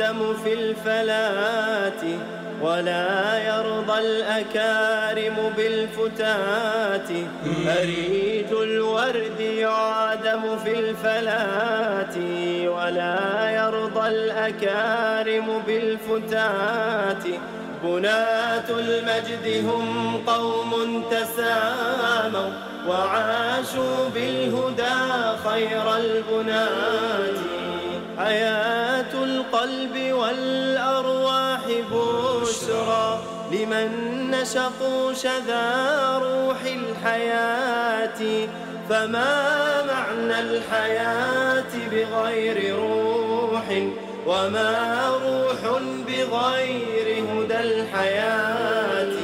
القدم في الفلات ولا يرضى الأكارم بالفتات أريد الورد يعادم في الفلات ولا يرضى الأكارم بالفتات بناة المجد هم قوم تساموا وعاشوا بالهدى خير البنات حياه والأرواح بشرى لمن نشقوا شذا روح الحياة فما معنى الحياة بغير روح وما روح بغير هدى الحياة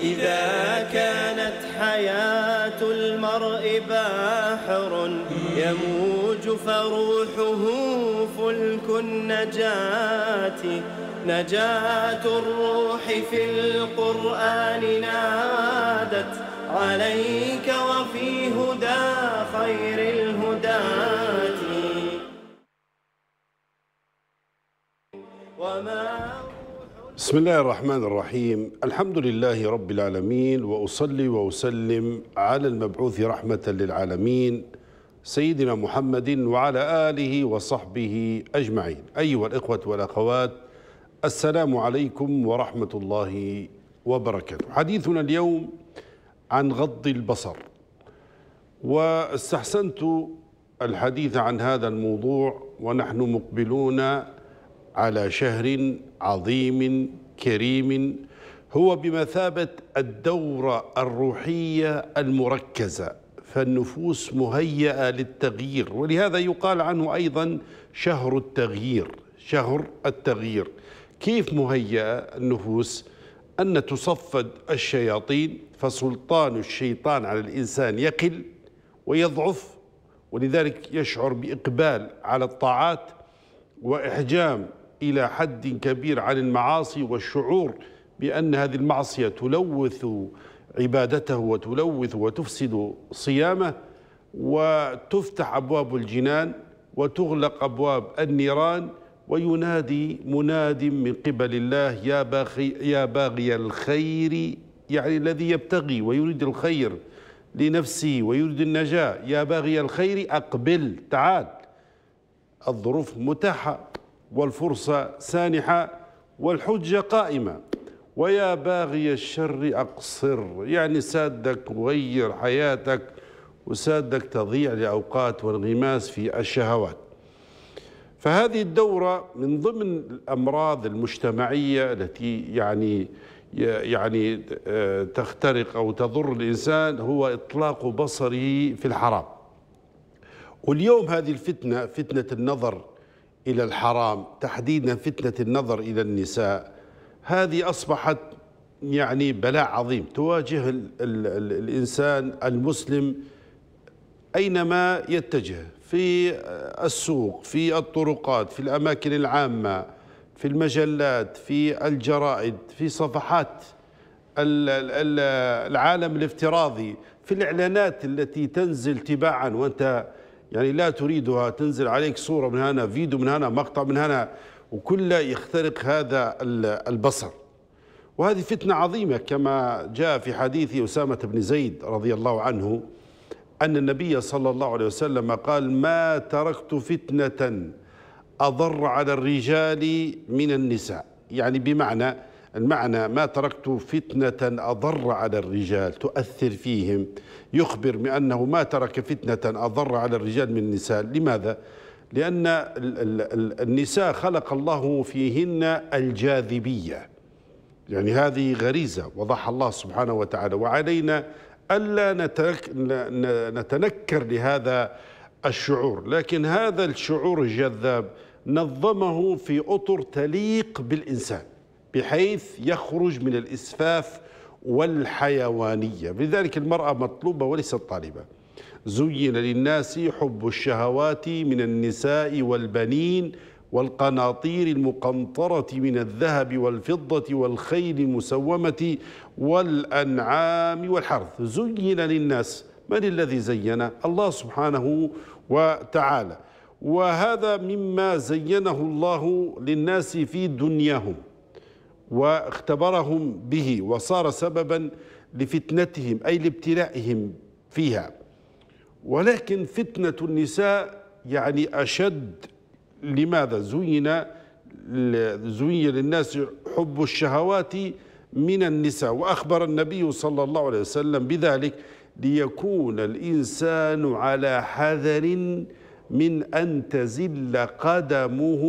إذا كانت حياة المرء باحر يموج فروحه ملك النجاة نجاة الروح في القرآن نادت عليك وفي هدى خير الهدى وما بسم الله الرحمن الرحيم الحمد لله رب العالمين وأصلي وأسلم على المبعوث رحمة للعالمين سيدنا محمد وعلى آله وصحبه أجمعين أيها الإخوة والأخوات السلام عليكم ورحمة الله وبركاته حديثنا اليوم عن غض البصر واستحسنت الحديث عن هذا الموضوع ونحن مقبلون على شهر عظيم كريم هو بمثابة الدورة الروحية المركزة فالنفوس مهيئة للتغيير ولهذا يقال عنه أيضا شهر التغيير شهر التغيير كيف مهيئة النفوس أن تصفد الشياطين فسلطان الشيطان على الإنسان يقل ويضعف ولذلك يشعر بإقبال على الطاعات وإحجام إلى حد كبير عن المعاصي والشعور بأن هذه المعصية تلوث عبادته وتلوث وتفسد صيامه وتفتح أبواب الجنان وتغلق أبواب النيران وينادي مناد من قبل الله يا باغي, يا باغي الخير يعني الذي يبتغي ويريد الخير لنفسه ويريد النجاة يا باغي الخير أقبل تعال الظروف متاحة والفرصة سانحة والحجة قائمة ويا باغي الشر أقصر يعني سادك غير حياتك وسادك تضيع لأوقات وانغماس في الشهوات فهذه الدورة من ضمن الأمراض المجتمعية التي يعني يعني آه، تخترق أو تضر الإنسان هو إطلاق بصره في الحرام واليوم هذه الفتنة فتنة النظر إلى الحرام تحديدا فتنة النظر إلى النساء هذه أصبحت يعني بلاء عظيم تواجه الـ الـ الـ الإنسان المسلم أينما يتجه في السوق في الطرقات في الأماكن العامة في المجلات في الجرائد في صفحات العالم الافتراضي في الإعلانات التي تنزل تباعا وأنت يعني لا تريدها تنزل عليك صورة من هنا فيديو من هنا مقطع من هنا وكل يخترق هذا البصر وهذه فتنة عظيمة كما جاء في حديث أسامة بن زيد رضي الله عنه أن النبي صلى الله عليه وسلم قال ما تركت فتنة أضر على الرجال من النساء يعني بمعنى المعنى ما تركت فتنة أضر على الرجال تؤثر فيهم يخبر بأنه ما ترك فتنة أضر على الرجال من النساء لماذا؟ لأن النساء خلق الله فيهن الجاذبية يعني هذه غريزة وضح الله سبحانه وتعالى وعلينا ألا نتنكر لهذا الشعور لكن هذا الشعور الجذاب نظمه في أطر تليق بالإنسان بحيث يخرج من الإسفاف والحيوانية لذلك المرأة مطلوبة وليست طالبة زين للناس حب الشهوات من النساء والبنين والقناطير المقنطرة من الذهب والفضة والخيل المسومة والأنعام والحرث زين للناس من الذي زين الله سبحانه وتعالى وهذا مما زينه الله للناس في دنياهم واختبرهم به وصار سببا لفتنتهم أي لابتلائهم فيها ولكن فتنة النساء يعني أشد لماذا زين زين للناس حب الشهوات من النساء وأخبر النبي صلى الله عليه وسلم بذلك ليكون الإنسان على حذر من أن تزل قدمه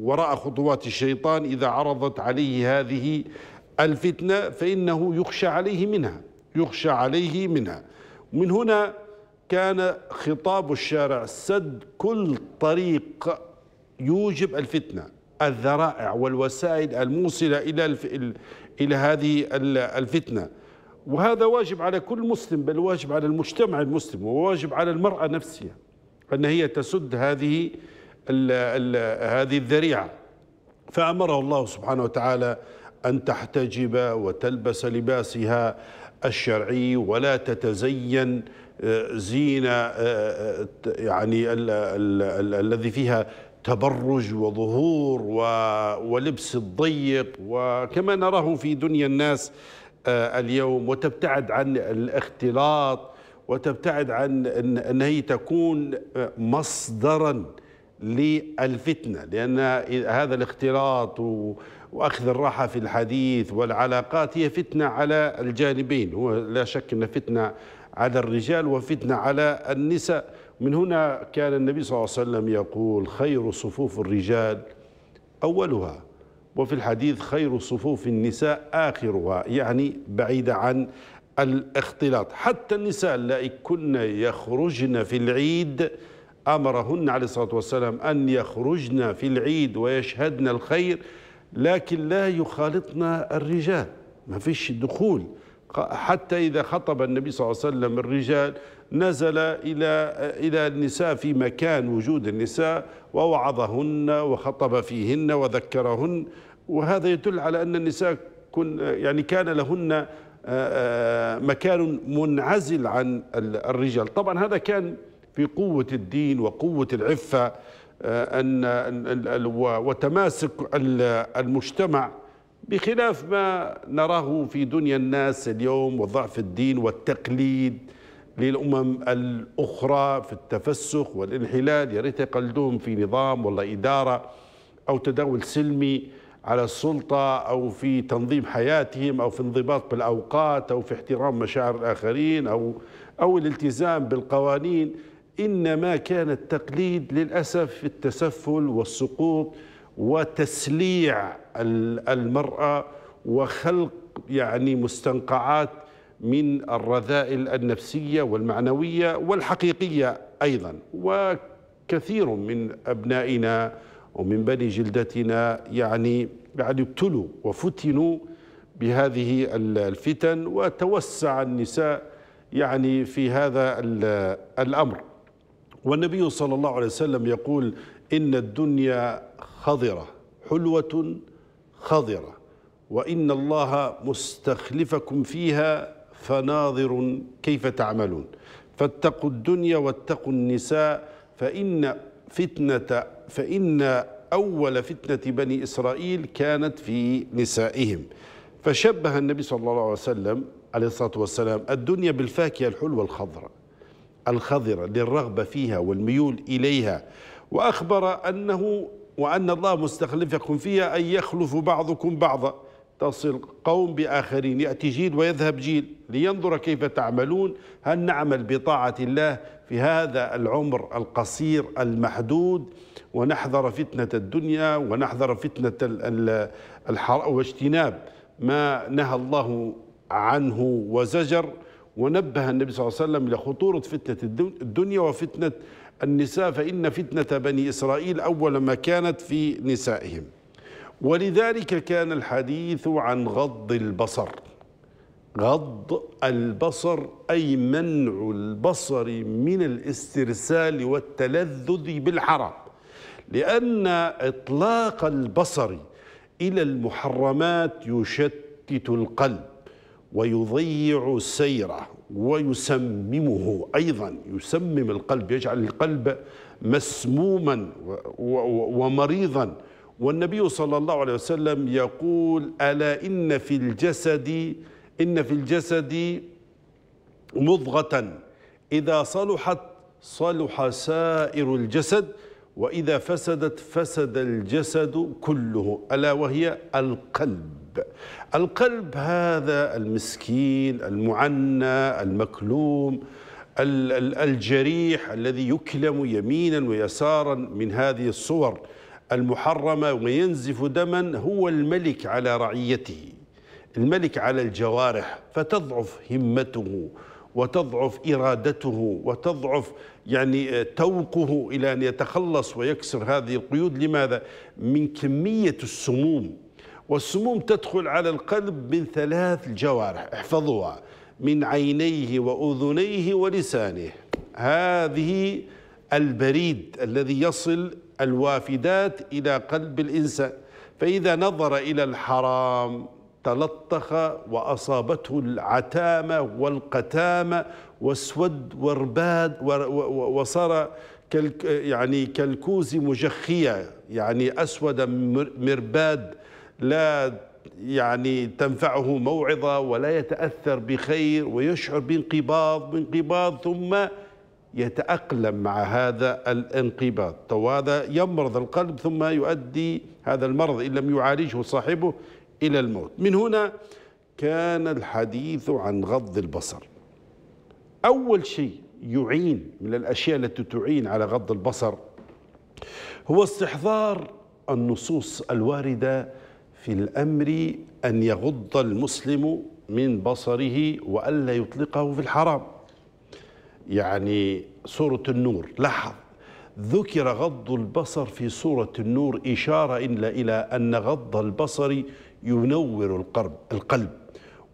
وراء خطوات الشيطان إذا عرضت عليه هذه الفتنة فإنه يخشى عليه منها يخشى عليه منها من هنا كان خطاب الشارع سد كل طريق يوجب الفتنة الذرائع والوسائل الموصلة إلى الف... إلى هذه الفتنة وهذا واجب على كل مسلم بل واجب على المجتمع المسلم وواجب على المرأة نفسها أن هي تسد هذه الـ الـ هذه الذريعة فأمره الله سبحانه وتعالى أن تحتجب وتلبس لباسها الشرعي ولا تتزين زينة آه، آه، يعني الذي فيها تبرج وظهور ولبس الضيق وكما نراه في دنيا الناس آه، اليوم وتبتعد عن الاختلاط وتبتعد عن أن هي تكون مصدراً للفتنة لأن هذا الاختلاط و وأخذ الراحة في الحديث والعلاقات هي فتنة على الجانبين هو لا شك أن فتنة على الرجال وفتنة على النساء من هنا كان النبي صلى الله عليه وسلم يقول خير صفوف الرجال أولها وفي الحديث خير صفوف النساء آخرها يعني بعيدة عن الاختلاط حتى النساء اللائي كن يخرجن في العيد أمرهن عليه الصلاة والسلام أن يخرجن في العيد ويشهدن الخير لكن لا يخالطنا الرجال ما فيش دخول حتى إذا خطب النبي صلى الله عليه وسلم الرجال نزل إلى إلى النساء في مكان وجود النساء ووعظهن وخطب فيهن وذكرهن وهذا يدل على أن النساء كن يعني كان لهن آه، آه، مكان منعزل عن الرجال طبعا هذا كان في قوة الدين وقوة العفة آه، أن وتماسك المجتمع بخلاف ما نراه في دنيا الناس اليوم وضعف الدين والتقليد للأمم الأخرى في التفسخ والانحلال يا ريت يقلدوهم في نظام ولا إدارة أو تداول سلمي على السلطة أو في تنظيم حياتهم أو في انضباط بالأوقات أو في احترام مشاعر الآخرين أو أو الالتزام بالقوانين إنما كان التقليد للأسف في التسفل والسقوط وتسليع المرأة وخلق يعني مستنقعات من الرذائل النفسية والمعنوية والحقيقية أيضا وكثير من أبنائنا ومن بني جلدتنا يعني يعني ابتلوا وفتنوا بهذه الفتن وتوسع النساء يعني في هذا الأمر والنبي صلى الله عليه وسلم يقول إن الدنيا خضرة حلوة خضرة وإن الله مستخلفكم فيها فناظر كيف تعملون فاتقوا الدنيا واتقوا النساء فإن فتنة فإن أول فتنة بني إسرائيل كانت في نسائهم فشبه النبي صلى الله عليه وسلم عليه الصلاة والسلام الدنيا بالفاكهة الحلوة الخضراء الخضرة للرغبة فيها والميول إليها وأخبر أنه وأن الله مستخلفكم فيها أن يخلف بعضكم بعضا تصل قوم بآخرين يأتي جيل ويذهب جيل لينظر كيف تعملون هل نعمل بطاعة الله في هذا العمر القصير المحدود ونحذر فتنة الدنيا ونحذر فتنة الحرق واجتناب ما نهى الله عنه وزجر ونبه النبي صلى الله عليه وسلم لخطورة فتنة الدنيا وفتنة النساء فإن فتنة بني إسرائيل أول ما كانت في نسائهم ولذلك كان الحديث عن غض البصر غض البصر أي منع البصر من الاسترسال والتلذذ بالحرام لأن إطلاق البصر إلى المحرمات يشتت القلب ويضيع سيره ويسممه أيضا يسمم القلب يجعل القلب مسموما ومريضا والنبي صلى الله عليه وسلم يقول ألا إن في الجسد إن في الجسد مضغة إذا صلحت صلح سائر الجسد وإذا فسدت فسد الجسد كله ألا وهي القلب القلب هذا المسكين المعنى المكلوم الجريح الذي يكلم يمينا ويسارا من هذه الصور المحرمة وينزف دما هو الملك على رعيته الملك على الجوارح فتضعف همته وتضعف إرادته وتضعف يعني توقه إلى أن يتخلص ويكسر هذه القيود لماذا؟ من كمية السموم والسموم تدخل على القلب من ثلاث جوارح احفظوها من عينيه وأذنيه ولسانه هذه البريد الذي يصل الوافدات إلى قلب الإنسان فإذا نظر إلى الحرام تلطخ وأصابته العتامة والقتامة واسود ورباد وصار يعني كالكوز مجخية يعني أسود مرباد لا يعني تنفعه موعظة ولا يتأثر بخير ويشعر بانقباض بانقباض ثم يتأقلم مع هذا الانقباض وهذا يمرض القلب ثم يؤدي هذا المرض إن لم يعالجه صاحبه إلى الموت من هنا كان الحديث عن غض البصر أول شيء يعين من الأشياء التي تعين على غض البصر هو استحضار النصوص الواردة في الأمر أن يغض المسلم من بصره وألا يطلقه في الحرام يعني سورة النور لاحظ ذكر غض البصر في سورة النور إشارة إلا إلى أن غض البصر ينور القلب, القلب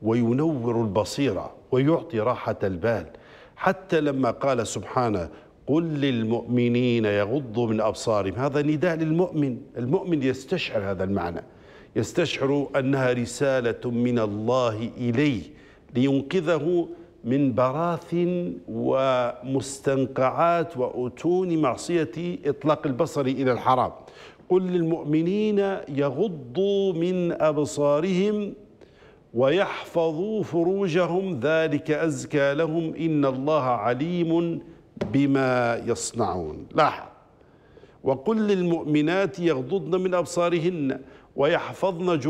وينور البصيرة ويعطي راحة البال حتى لما قال سبحانه قل للمؤمنين يغضوا من أبصارهم هذا نداء للمؤمن المؤمن يستشعر هذا المعنى يستشعر أنها رسالة من الله إليه لينقذه من براث ومستنقعات وأتون معصية إطلاق البصر إلى الحرام قل للمؤمنين يغضوا من أبصارهم ويحفظوا فروجهم ذلك أزكى لهم إن الله عليم بما يصنعون لاحظ وقل للمؤمنات يغضضن من أبصارهن ويحفظن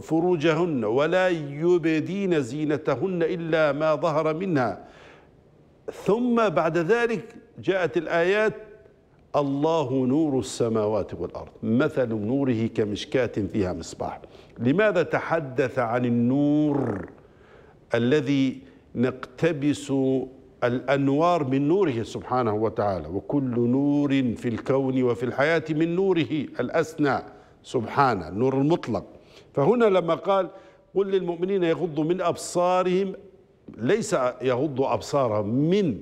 فروجهن ولا يبدين زينتهن إلا ما ظهر منها ثم بعد ذلك جاءت الآيات الله نور السماوات والأرض مثل نوره كمشكاة فيها مصباح لماذا تحدث عن النور الذي نقتبس الأنوار من نوره سبحانه وتعالى وكل نور في الكون وفي الحياة من نوره الأسنى سبحانه النور المطلق فهنا لما قال قل للمؤمنين يغضوا من أبصارهم ليس يغضوا أبصارهم من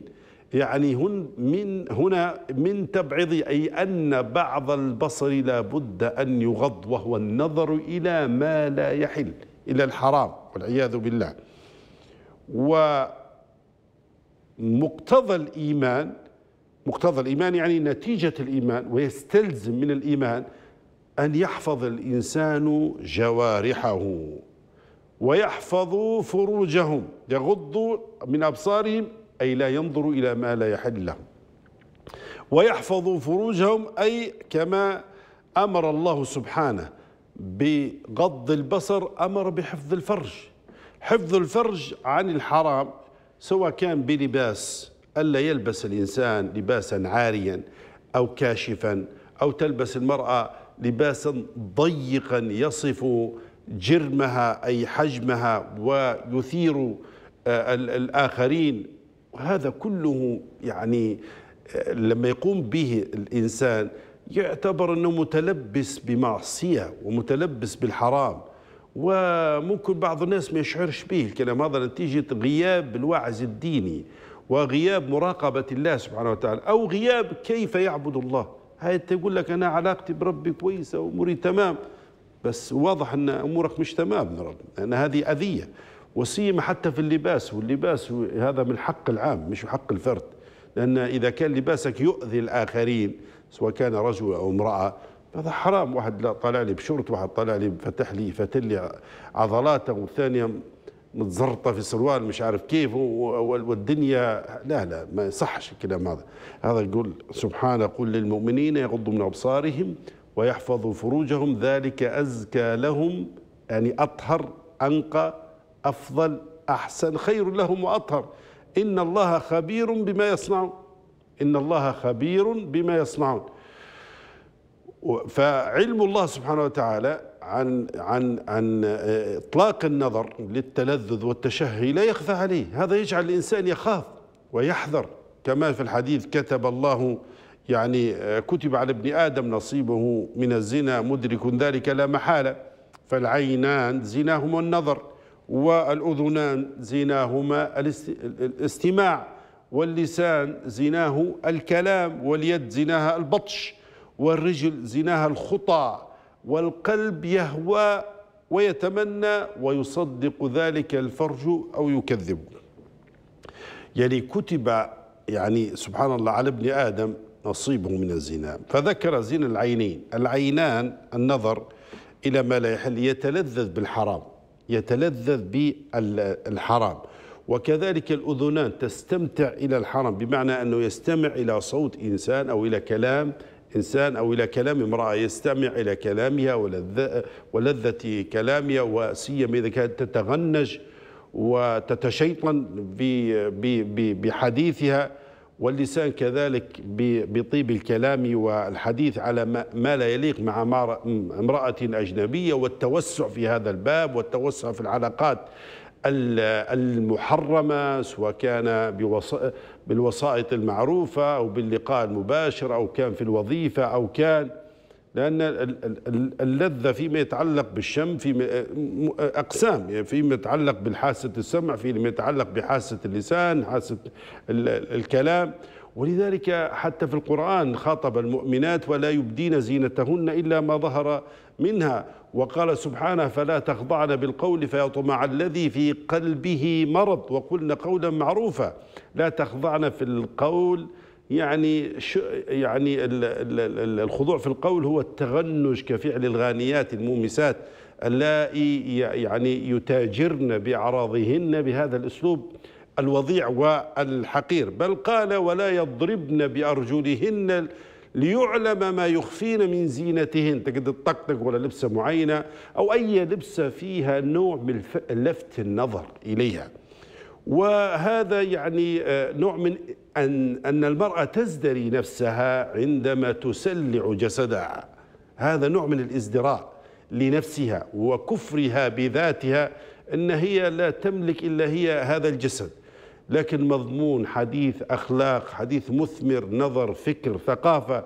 يعني هن من هنا من تبعض أي أن بعض البصر لا بد أن يغض وهو النظر إلى ما لا يحل إلى الحرام والعياذ بالله ومقتضى الإيمان مقتضى الإيمان يعني نتيجة الإيمان ويستلزم من الإيمان أن يحفظ الإنسان جوارحه ويحفظ فروجهم يغض من أبصارهم أي لا ينظر إلى ما لا يحل لهم ويحفظ فروجهم أي كما أمر الله سبحانه بغض البصر أمر بحفظ الفرج حفظ الفرج عن الحرام سواء كان بلباس ألا يلبس الإنسان لباسا عاريا أو كاشفا أو تلبس المرأة لباسا ضيقا يصف جرمها أي حجمها ويثير آه، الآخرين وهذا كله يعني آه، لما يقوم به الإنسان يعتبر أنه متلبس بمعصية ومتلبس بالحرام وممكن بعض الناس ما يشعرش به الكلام هذا نتيجة غياب الوعز الديني وغياب مراقبة الله سبحانه وتعالى أو غياب كيف يعبد الله تقول لك انا علاقتي بربي كويسه واموري تمام بس واضح ان امورك مش تمام رب لان هذه اذيه وسيما حتى في اللباس واللباس هذا من حق العام مش حق الفرد لان اذا كان لباسك يؤذي الاخرين سواء كان رجل او امراه هذا حرام واحد طلع لي بشورت واحد طلع لي فتح لي فتل لي عضلاته والثانيه متزرطه في سروال مش عارف كيف والدنيا لا لا ما يصحش الكلام هذا هذا يقول سبحانه قل للمؤمنين يغضوا من ابصارهم ويحفظوا فروجهم ذلك ازكى لهم يعني اطهر انقى افضل احسن خير لهم واطهر ان الله خبير بما يصنعون ان الله خبير بما يصنعون فعلم الله سبحانه وتعالى عن عن عن آه، اطلاق النظر للتلذذ والتشهي لا يخفى عليه، هذا يجعل الانسان يخاف ويحذر كما في الحديث كتب الله يعني آه، كتب على ابن ادم نصيبه من الزنا مدرك ذلك لا محاله فالعينان زناهما النظر والاذنان زناهما الاستماع واللسان زناه الكلام واليد زناها البطش والرجل زناها الخطى والقلب يهوى ويتمنى ويصدق ذلك الفرج أو يكذب يعني كتب يعني سبحان الله على ابن آدم نصيبه من الزنا فذكر زنا العينين العينان النظر إلى ما لا يحل يتلذذ بالحرام يتلذذ بالحرام وكذلك الأذنان تستمتع إلى الحرام بمعنى أنه يستمع إلى صوت إنسان أو إلى كلام إنسان أو إلى كلام امرأة يستمع إلى كلامها ولذة كلامها وسيما إذا كانت تتغنج وتتشيطن بحديثها واللسان كذلك بطيب الكلام والحديث على ما لا يليق مع امرأة أجنبية والتوسع في هذا الباب والتوسع في العلاقات المحرمة سواء كان بالوسائط المعروفة أو باللقاء المباشر أو كان في الوظيفة أو كان لأن اللذة فيما يتعلق بالشم في أقسام يعني فيما يتعلق بالحاسة السمع فيما يتعلق بحاسة اللسان حاسة الكلام ولذلك حتى في القرآن خاطب المؤمنات ولا يبدين زينتهن إلا ما ظهر منها وقال سبحانه فلا تخضعن بالقول فيطمع الذي في قلبه مرض وقلن قولا معروفا لا تخضعن في القول يعني يعني الخضوع في القول هو التغنج كفعل الغانيات المومسات اللائي يعني يتاجرن بأعراضهن بهذا الأسلوب الوضيع والحقير بل قال ولا يضربن بأرجلهن ليعلم ما يخفين من زينتهن تقد الطقطق ولا لبسة معينة أو أي لبسة فيها نوع من لفت النظر إليها وهذا يعني آه، نوع من أن, أن المرأة تزدري نفسها عندما تسلع جسدها هذا نوع من الازدراء لنفسها وكفرها بذاتها أن هي لا تملك إلا هي هذا الجسد لكن مضمون حديث أخلاق حديث مثمر نظر فكر ثقافة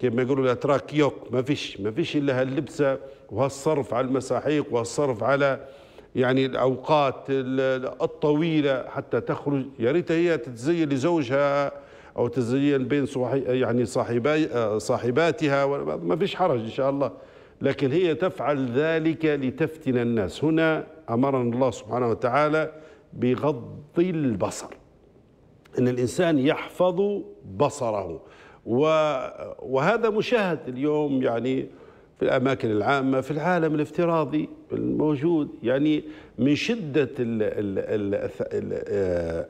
كما يقولوا الأتراك يوك ما فيش ما فيش إلا هاللبسة وهالصرف على المساحيق وهالصرف على يعني الأوقات الطويلة حتى تخرج يا ريت هي تتزين لزوجها أو تتزين بين يعني صاحبي صاحباتها ما فيش حرج إن شاء الله لكن هي تفعل ذلك لتفتن الناس هنا أمرنا الله سبحانه وتعالى بغض البصر ان الانسان يحفظ بصره وهذا مشاهد اليوم يعني في الاماكن العامه في العالم الافتراضي الموجود يعني من شده آه،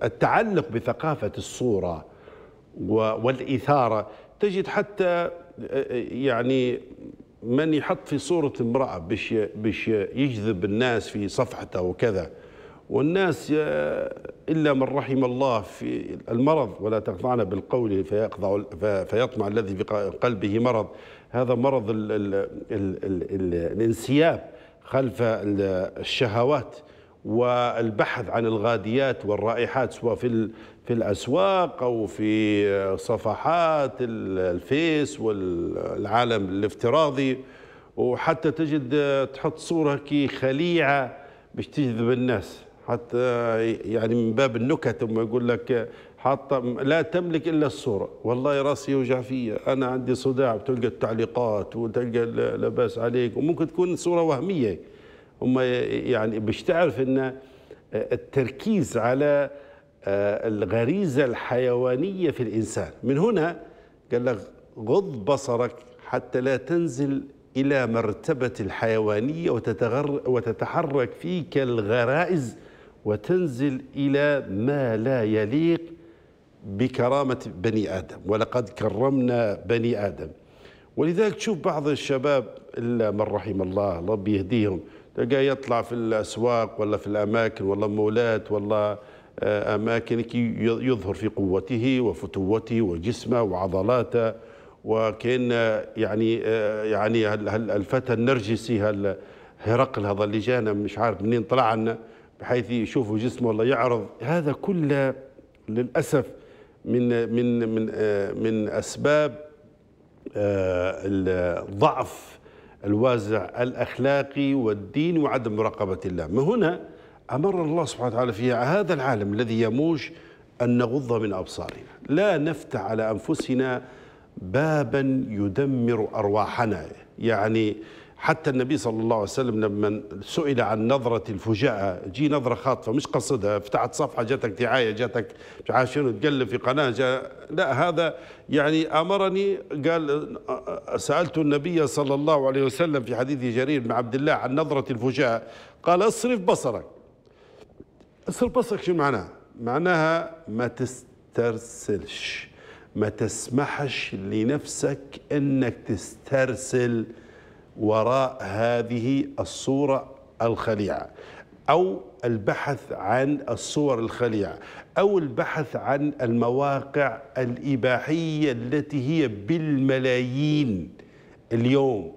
التعلق بثقافه الصوره والاثاره تجد حتى آه، يعني من يحط في صوره امراه باش باش يجذب الناس في صفحته وكذا والناس إلا من رحم الله في المرض ولا تقطعنا بالقول فيقضع فيطمع الذي في قلبه مرض هذا مرض الـ الـ الـ الـ الانسياب خلف الشهوات والبحث عن الغاديات والرائحات سواء في في الأسواق أو في صفحات الفيس والعالم الافتراضي وحتى تجد تحط صورة كي خليعة باش تجذب الناس حتى يعني من باب النكت ثم يقول لك حاطه لا تملك الا الصوره والله راسي يوجع فيا انا عندي صداع بتلقى التعليقات وتلقى لاباس عليك وممكن تكون صوره وهميه هم يعني باش تعرف ان التركيز على آه، الغريزه الحيوانيه في الانسان من هنا قال لك غض بصرك حتى لا تنزل إلى مرتبة الحيوانية وتتغر وتتحرك فيك الغرائز وتنزل إلى ما لا يليق بكرامة بني آدم ولقد كرمنا بني آدم ولذلك تشوف بعض الشباب إلا من رحم الله ربي يهديهم تلقاه يطلع في الأسواق ولا في الأماكن ولا مولات ولا آه، أماكن يظهر في قوته وفتوته وجسمه وعضلاته وكان يعني آه، يعني الفتى النرجسي هرقل هذا اللي جانا مش عارف منين طلع عنه بحيث يشوفوا جسمه ولا يعرض هذا كله للأسف من من من من أسباب آه، ضعف الوازع الأخلاقي والدين وعدم مراقبة الله من هنا أمر الله سبحانه وتعالى في هذا العالم الذي يموج أن نغض من أبصارنا لا نفتح على أنفسنا بابا يدمر أرواحنا يعني حتى النبي صلى الله عليه وسلم لما سئل عن نظرة الفجاءة جي نظرة خاطفة مش قصدها فتحت صفحة جاتك دعاية جاتك مش عارف شنو تقلب في قناة جا لا هذا يعني أمرني قال سألت النبي صلى الله عليه وسلم في حديث جرير بن عبد الله عن نظرة الفجاءة قال اصرف بصرك اصرف بصرك شو معناها معناها ما تسترسلش ما تسمحش لنفسك انك تسترسل وراء هذه الصورة الخليعة أو البحث عن الصور الخليعة أو البحث عن المواقع الإباحية التي هي بالملايين اليوم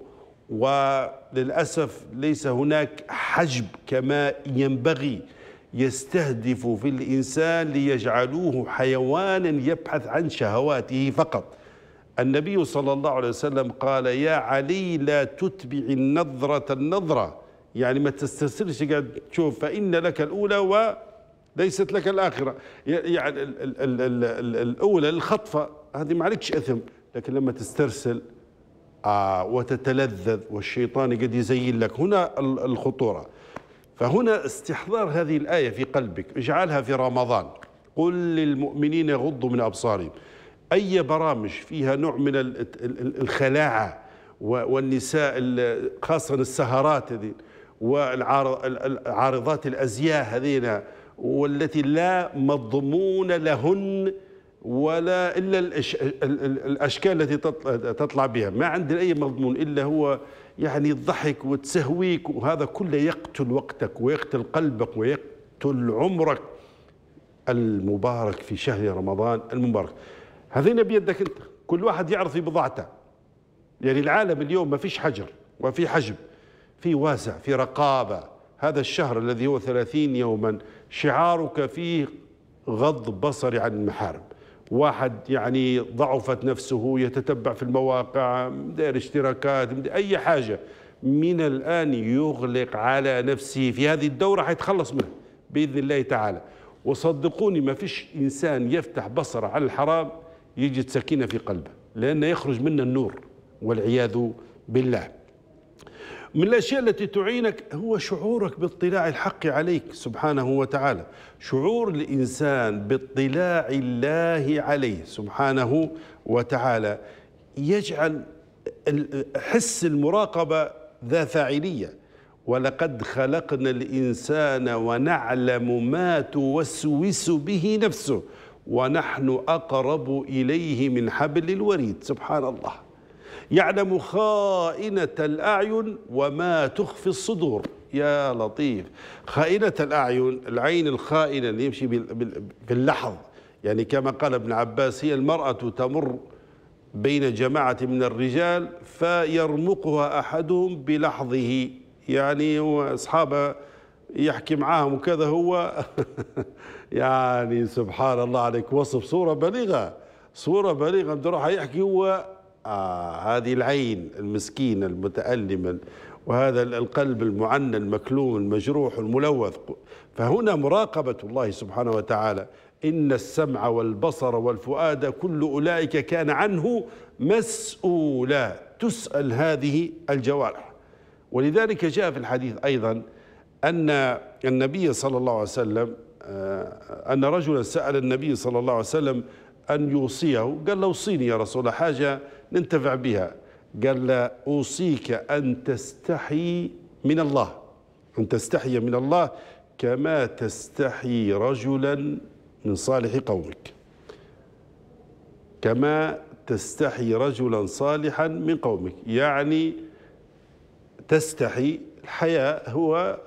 وللأسف ليس هناك حجب كما ينبغي يستهدف في الإنسان ليجعلوه حيوانا يبحث عن شهواته فقط النبي صلى الله عليه وسلم قال يا علي لا تتبع النظرة النظرة يعني ما تستسرش قاعد تشوف فإن لك الأولى وليست لك الآخرة يعني الـ الـ الـ الـ الـ الأولى الخطفة هذه ما عليكش أثم لكن لما تسترسل آه وتتلذذ والشيطان قد يزين لك هنا الخطورة فهنا استحضار هذه الآية في قلبك اجعلها في رمضان قل للمؤمنين يغضوا من أبصارهم أي برامج فيها نوع من الخلاعة والنساء خاصة السهرات هذه والعارضات الأزياء هذين والتي لا مضمون لهن ولا إلا الأشكال التي تطلع بها ما عندنا أي مضمون إلا هو يعني الضحك وتسهويك وهذا كله يقتل وقتك ويقتل قلبك ويقتل عمرك المبارك في شهر رمضان المبارك هذين بيدك انت كل واحد يعرف في بضاعته يعني العالم اليوم ما فيش حجر وفي حجم في واسع في رقابة هذا الشهر الذي هو ثلاثين يوما شعارك فيه غض بصري عن المحارم واحد يعني ضعفت نفسه يتتبع في المواقع دائر اشتراكات أي حاجة من الآن يغلق على نفسه في هذه الدورة حيتخلص منه بإذن الله تعالى وصدقوني ما فيش إنسان يفتح بصره على الحرام يجد سكينة في قلبه لأن يخرج منه النور والعياذ بالله من الأشياء التي تعينك هو شعورك باطلاع الحق عليك سبحانه وتعالى شعور الإنسان باطلاع الله عليه سبحانه وتعالى يجعل حس المراقبة ذا فاعلية ولقد خلقنا الإنسان ونعلم ما توسوس به نفسه ونحن أقرب إليه من حبل الوريد سبحان الله يعلم خائنة الأعين وما تخفي الصدور يا لطيف خائنة الأعين العين الخائنة اللي يمشي باللحظ يعني كما قال ابن عباس هي المرأة تمر بين جماعة من الرجال فيرمقها أحدهم بلحظه يعني أصحابه يحكي معاهم وكذا هو يعني سبحان الله عليك وصف صورة بليغة صورة بليغة راح يحكي هو آه هذه العين المسكينة المتألمة وهذا القلب المعنى المكلوم المجروح الملوث فهنا مراقبة الله سبحانه وتعالى إن السمع والبصر والفؤاد كل أولئك كان عنه مسؤولا تسأل هذه الجوارح ولذلك جاء في الحديث أيضا أن النبي صلى الله عليه وسلم آه، أن رجلا سأل النبي صلى الله عليه وسلم أن يوصيه قال له اوصيني يا رسول الله حاجة ننتفع بها قال له أوصيك أن تستحي من الله أن تستحي من الله كما تستحي رجلا من صالح قومك كما تستحي رجلا صالحا من قومك يعني تستحي الحياء هو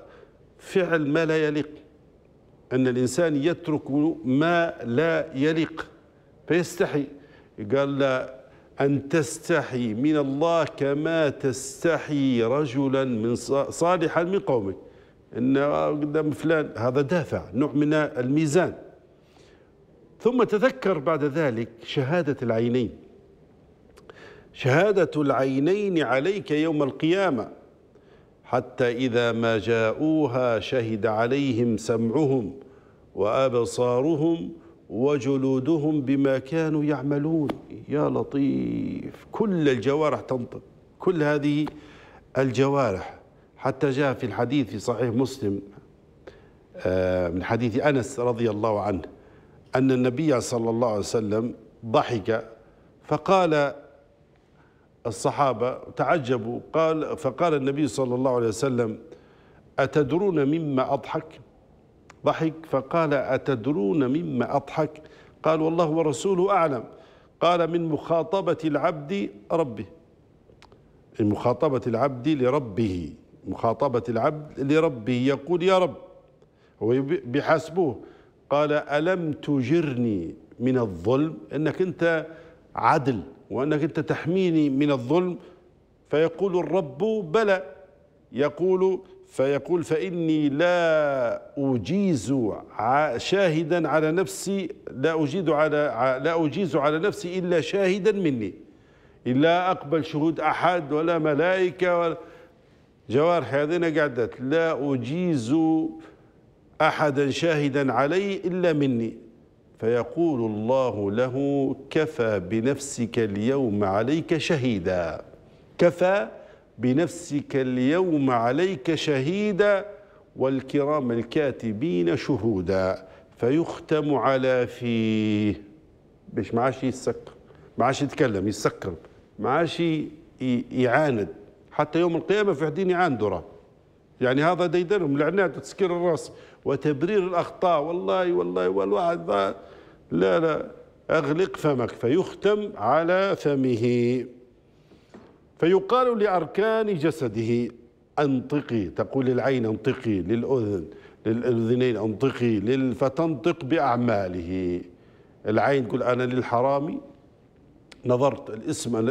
فعل ما لا يليق أن الإنسان يترك ما لا يليق فيستحي قال لا أن تستحي من الله كما تستحي رجلا من صالحا من قومك أن قدام فلان هذا دافع نوع من الميزان ثم تذكر بعد ذلك شهادة العينين شهادة العينين عليك يوم القيامة حتى إذا ما جاءوها شهد عليهم سمعهم وأبصارهم وجلودهم بما كانوا يعملون يا لطيف كل الجوارح تنطق كل هذه الجوارح حتى جاء في الحديث في صحيح مسلم آه، من حديث أنس رضي الله عنه أن النبي صلى الله عليه وسلم ضحك فقال الصحابة تعجبوا قال فقال النبي صلى الله عليه وسلم أتدرون مما أضحك ضحك فقال أتدرون مما أضحك قال والله ورسوله أعلم قال من مخاطبة العبد ربه من مخاطبة العبد لربه مخاطبة العبد لربه يقول يا رب هو بحسبه قال ألم تجرني من الظلم أنك أنت عدل وأنك أنت تحميني من الظلم فيقول الرب بلى يقول فيقول فإني لا أجيز شاهدا على نفسي لا أجيد على لا أجيز على نفسي إلا شاهدا مني إلا أقبل شهود أحد ولا ملائكة ولا جوارحي هذين قعدت لا أجيز أحدا شاهدا علي إلا مني فيقول الله له كفى بنفسك اليوم عليك شهيدا كفى بنفسك اليوم عليك شهيدا والكرام الكاتبين شهودا فيختم على فيه مش معاش يتسكر معاش يتكلم يتسكر معاش يعاند حتى يوم القيامة في حدين يعاندره يعني هذا ديدنهم لعنات تسكير الراس وتبرير الأخطاء والله والله والواحد لا لا أغلق فمك فيختم على فمه فيقال لأركان جسده أنطقي تقول للعين أنطقي للأذن للأذنين أنطقي فتنطق بأعماله العين تقول أنا للحرام نظرت الاسم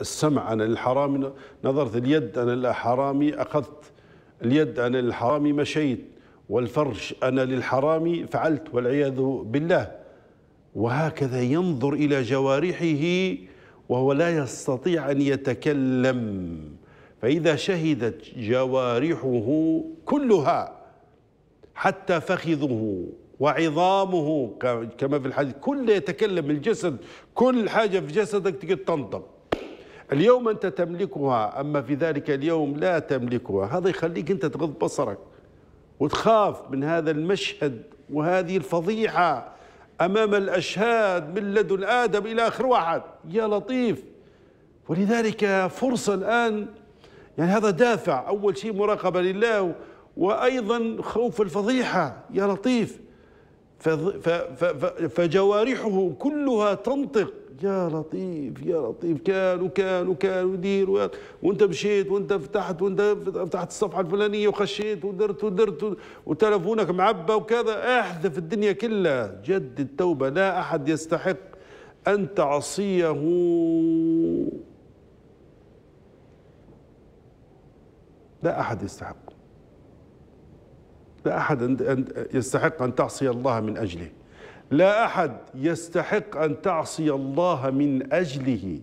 السمع أنا للحرام نظرت اليد أنا للحرام أخذت اليد أنا للحرام مشيت والفرج أنا للحرام فعلت والعياذ بالله وهكذا ينظر إلى جوارحه وهو لا يستطيع أن يتكلم فإذا شهدت جوارحه كلها حتى فخذه وعظامه كما في الحديث كل يتكلم الجسد كل حاجة في جسدك تقدر تنطق اليوم أنت تملكها أما في ذلك اليوم لا تملكها هذا يخليك أنت تغض بصرك وتخاف من هذا المشهد وهذه الفضيحة أمام الأشهاد من لدن آدم إلى آخر واحد يا لطيف ولذلك فرصة الآن يعني هذا دافع أول شيء مراقبة لله وأيضا خوف الفضيحة يا لطيف فجوارحه كلها تنطق يا لطيف يا لطيف كان وكان وكان ودير وانت مشيت وانت فتحت وانت فتحت الصفحه الفلانيه وخشيت ودرت ودرت وتلفونك معبى وكذا احذف الدنيا كلها جد التوبه لا احد يستحق ان تعصيه لا احد يستحق لا احد يستحق ان تعصي الله من اجله لا أحد يستحق أن تعصي الله من أجله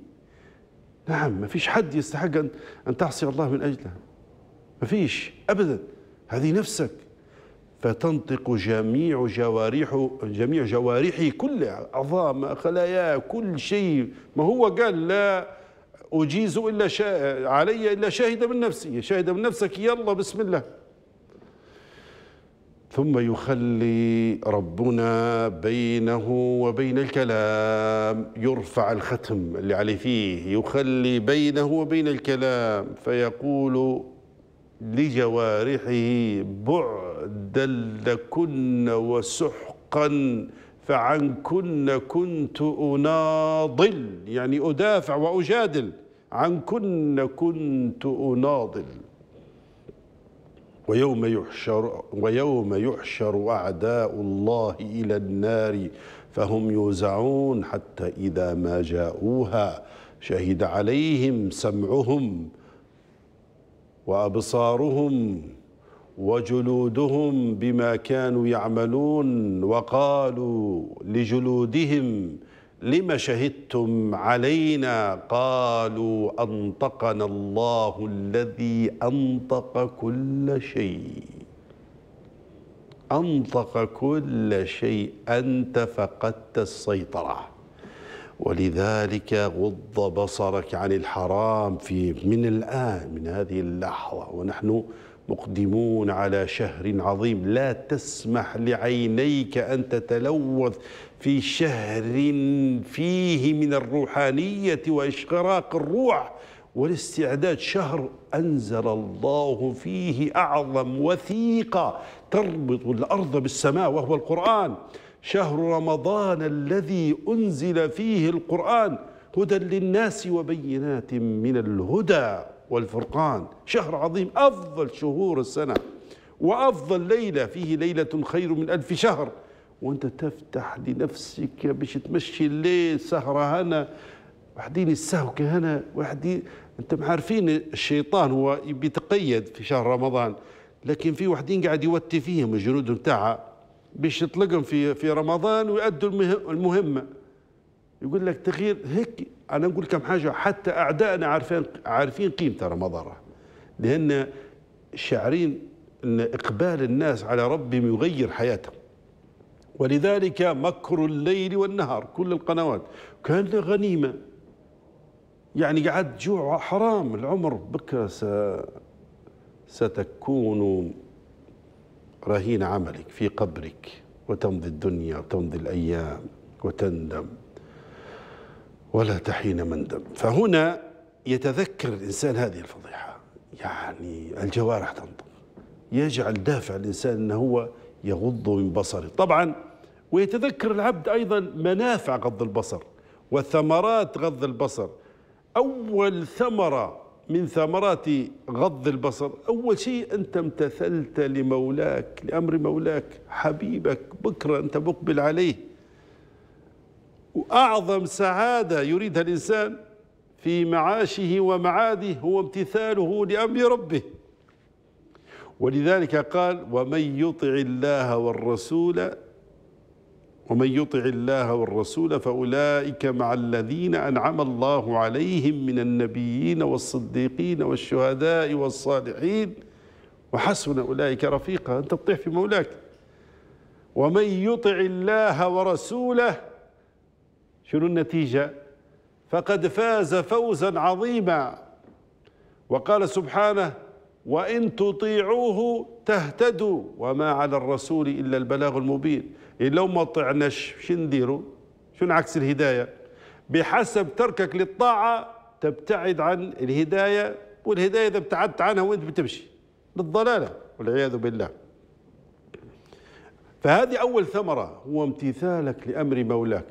نعم ما فيش حد يستحق أن, أن تعصي الله من أجله ما فيش أبدا هذه نفسك فتنطق جميع جوارحه جميع جوارحه كلها اعضاء خلاياه كل شيء ما هو قال لا أجيز إلا شا... علي إلا شاهد من نفسي شاهد من نفسك يلا بسم الله ثم يخلي ربنا بينه وبين الكلام يرفع الختم اللي عليه فيه يخلي بينه وبين الكلام فيقول لجوارحه بعدا لكن وسحقا فعن كن كنت أناضل يعني أدافع وأجادل عن كن كنت أناضل ويوم يحشر ويوم يحشر أعداء الله إلى النار فهم يوزعون حتى إذا ما جاءوها شهد عليهم سمعهم وأبصارهم وجلودهم بما كانوا يعملون وقالوا لجلودهم لم شهدتم علينا قالوا أنطقنا الله الذي أنطق كل شيء أنطق كل شيء أنت فقدت السيطرة ولذلك غض بصرك عن الحرام في من الآن من هذه اللحظة ونحن مقدمون على شهر عظيم لا تسمح لعينيك أن تتلوث في شهر فيه من الروحانية وإشراق الروح والاستعداد شهر أنزل الله فيه أعظم وثيقة تربط الأرض بالسماء وهو القرآن شهر رمضان الذي أنزل فيه القرآن هدى للناس وبينات من الهدى والفرقان شهر عظيم أفضل شهور السنة وأفضل ليلة فيه ليلة خير من ألف شهر وانت تفتح لنفسك باش تمشي الليل سهرة هنا وحدين السهوكة هنا وحدين انتم عارفين الشيطان هو بيتقيد في شهر رمضان لكن في وحدين قاعد يوتي فيهم الجنود نتاعها باش يطلقهم في في رمضان ويؤدوا المهمه يقول لك تغيير هيك انا نقول كم حاجه حتى اعدائنا عارفين عارفين قيمه رمضان لان شاعرين ان اقبال الناس على ربهم يغير حياتهم ولذلك مكر الليل والنهار كل القنوات كان غنيمة يعني قعدت جوع حرام العمر بك س... ستكون رهين عملك في قبرك وتمضي الدنيا وتمضي الأيام وتندم ولا تحين مندم فهنا يتذكر الإنسان هذه الفضيحة يعني الجوارح تنطق يجعل دافع الإنسان أنه هو يغض من بصره طبعا ويتذكر العبد أيضا منافع غض البصر وثمرات غض البصر أول ثمرة من ثمرات غض البصر أول شيء أنت امتثلت لمولاك لأمر مولاك حبيبك بكرة أنت مقبل عليه وأعظم سعادة يريدها الإنسان في معاشه ومعاده هو امتثاله لأمر ربه ولذلك قال ومن يطع الله والرسول ومن يطع الله والرسول فأولئك مع الذين أنعم الله عليهم من النبيين والصديقين والشهداء والصالحين وحسن أولئك رفيقا أنت تطيح في مولاك ومن يطع الله ورسوله شنو النتيجة فقد فاز فوزا عظيما وقال سبحانه وإن تطيعوه تهتدوا وما على الرسول إلا البلاغ المبين إيه لو ما طعناش شو نديروا شو نعكس الهداية بحسب تركك للطاعة تبتعد عن الهداية والهداية إذا ابتعدت عنها وانت بتمشي للضلالة والعياذ بالله فهذه أول ثمرة هو امتثالك لأمر مولاك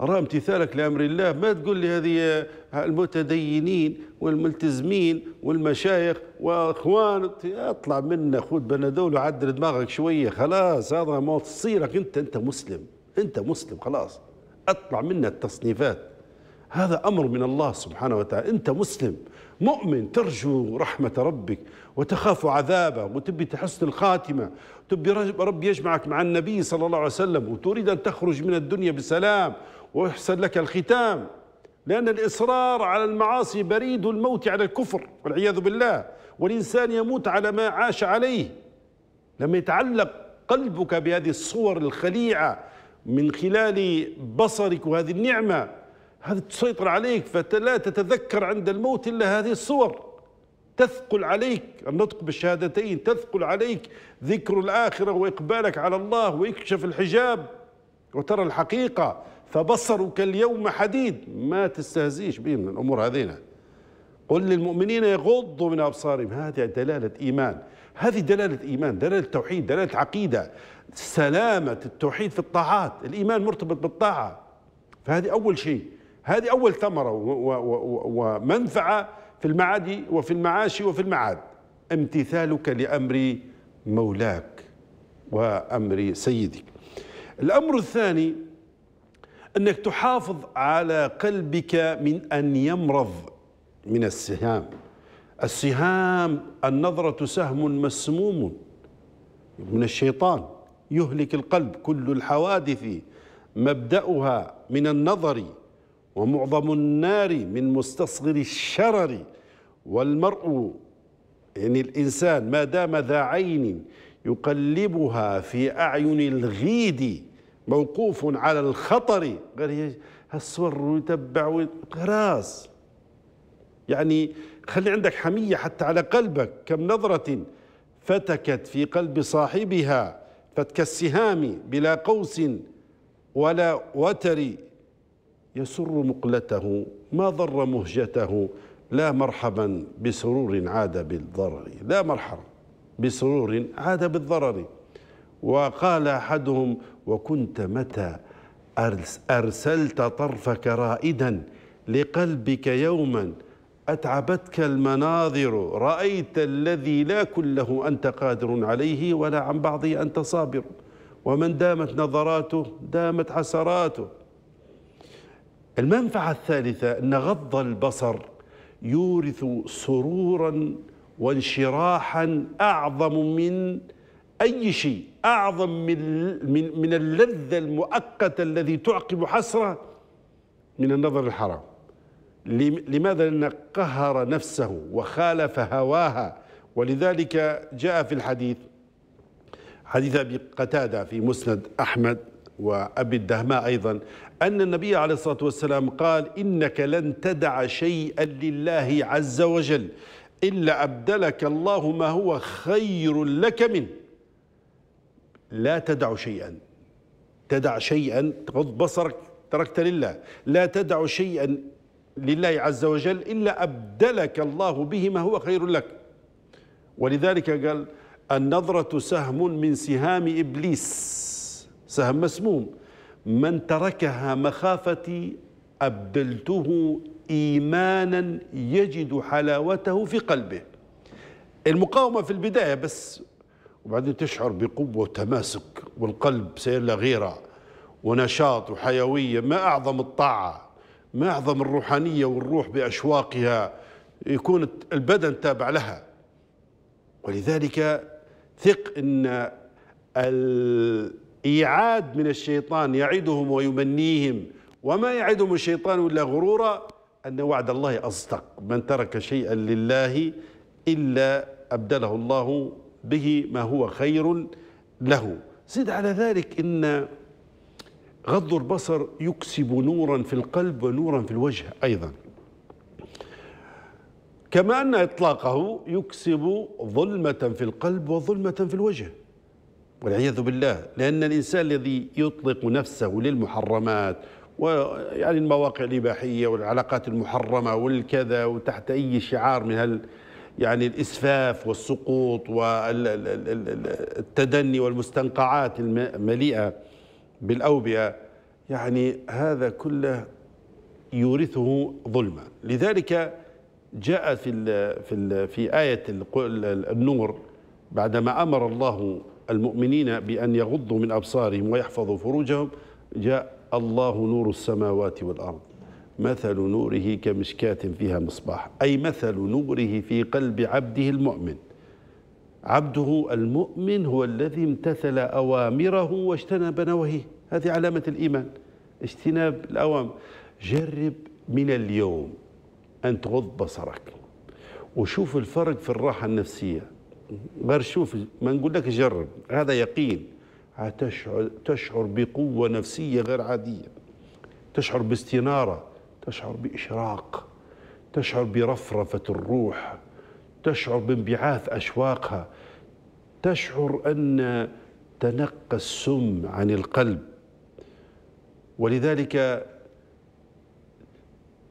راه امتثالك لامر الله ما تقول لي هذه المتدينين والملتزمين والمشايخ واخوان اطلع منا خذ بنادول وعدل دماغك شويه خلاص هذا مصيرك انت انت مسلم انت مسلم خلاص اطلع منا التصنيفات هذا امر من الله سبحانه وتعالى انت مسلم مؤمن ترجو رحمه ربك وتخاف عذابه وتبي تحسن الخاتمه تبي رب يجمعك مع النبي صلى الله عليه وسلم وتريد ان تخرج من الدنيا بسلام ويحسن لك الختام لأن الإصرار على المعاصي بريد الموت على الكفر والعياذ بالله والإنسان يموت على ما عاش عليه لما يتعلق قلبك بهذه الصور الخليعة من خلال بصرك وهذه النعمة هذا تسيطر عليك فلا تتذكر عند الموت إلا هذه الصور تثقل عليك النطق بالشهادتين تثقل عليك ذكر الآخرة وإقبالك على الله ويكشف الحجاب وترى الحقيقة فبصرك اليوم حديد ما تستهزيش به من الأمور هذينا قل للمؤمنين يغضوا من أبصارهم هذه دلالة إيمان هذه دلالة إيمان دلالة توحيد دلالة عقيدة سلامة التوحيد في الطاعات الإيمان مرتبط بالطاعة فهذه أول شيء هذه أول ثمرة ومنفعة في المعاد وفي المعاش وفي المعاد امتثالك لأمر مولاك وأمر سيدك الأمر الثاني أنك تحافظ على قلبك من أن يمرض من السهام السهام النظرة سهم مسموم من الشيطان يهلك القلب كل الحوادث مبدأها من النظر ومعظم النار من مستصغر الشرر والمرء يعني الإنسان ما دام ذا عين يقلبها في أعين الغيد موقوف على الخطر غير هالصور ويتبع خلاص يعني خلي عندك حمية حتى على قلبك كم نظرة فتكت في قلب صاحبها فتك السهام بلا قوس ولا وتر يسر مقلته ما ضر مهجته لا مرحبا بسرور عاد بالضرر لا مرحبا بسرور عاد بالضرر وقال أحدهم وكنت متى أرسلت طرفك رائدا لقلبك يوما أتعبتك المناظر رأيت الذي لا كله أنت قادر عليه ولا عن بعضه أنت صابر ومن دامت نظراته دامت حسراته المنفعة الثالثة أن غض البصر يورث سرورا وانشراحا أعظم من أي شيء أعظم من, من, من اللذة المؤقتة الذي تعقب حسرة من النظر الحرام لماذا لأن قهر نفسه وخالف هواها ولذلك جاء في الحديث حديث أبي قتادة في مسند أحمد وأبي الدهماء أيضا أن النبي عليه الصلاة والسلام قال إنك لن تدع شيئا لله عز وجل إلا أبدلك الله ما هو خير لك منه لا تدع شيئا تدع شيئا تغض بصرك تركت لله لا تدع شيئا لله عز وجل إلا أبدلك الله به ما هو خير لك ولذلك قال النظرة سهم من سهام إبليس سهم مسموم من تركها مخافتي أبدلته إيمانا يجد حلاوته في قلبه المقاومة في البداية بس وبعدين تشعر بقوة وتماسك والقلب سير غيرة ونشاط وحيوية ما أعظم الطاعة ما أعظم الروحانية والروح بأشواقها يكون البدن تابع لها ولذلك ثق أن الإيعاد من الشيطان يعدهم ويمنيهم وما يعدهم الشيطان إلا غرورا أن وعد الله أصدق من ترك شيئا لله إلا أبدله الله به ما هو خير له زد على ذلك إن غض البصر يكسب نورا في القلب ونورا في الوجه أيضا كما أن إطلاقه يكسب ظلمة في القلب وظلمة في الوجه والعياذ بالله لأن الإنسان الذي يطلق نفسه للمحرمات ويعني المواقع الإباحية والعلاقات المحرمة والكذا وتحت أي شعار من هال يعني الإسفاف والسقوط والتدني والمستنقعات المليئة بالأوبئة يعني هذا كله يورثه ظلما لذلك جاء في في في آية النور بعدما أمر الله المؤمنين بأن يغضوا من أبصارهم ويحفظوا فروجهم جاء الله نور السماوات والأرض مثل نوره كمشكاة فيها مصباح أي مثل نوره في قلب عبده المؤمن عبده المؤمن هو الذي امتثل أوامره واجتنب نواهيه هذه علامة الإيمان اجتناب الأوامر جرب من اليوم أن تغض بصرك وشوف الفرق في الراحة النفسية غير شوف ما نقول لك جرب هذا يقين تشعر, تشعر بقوة نفسية غير عادية تشعر باستنارة تشعر بإشراق تشعر برفرفة الروح تشعر بانبعاث أشواقها تشعر أن تنقى السم عن القلب ولذلك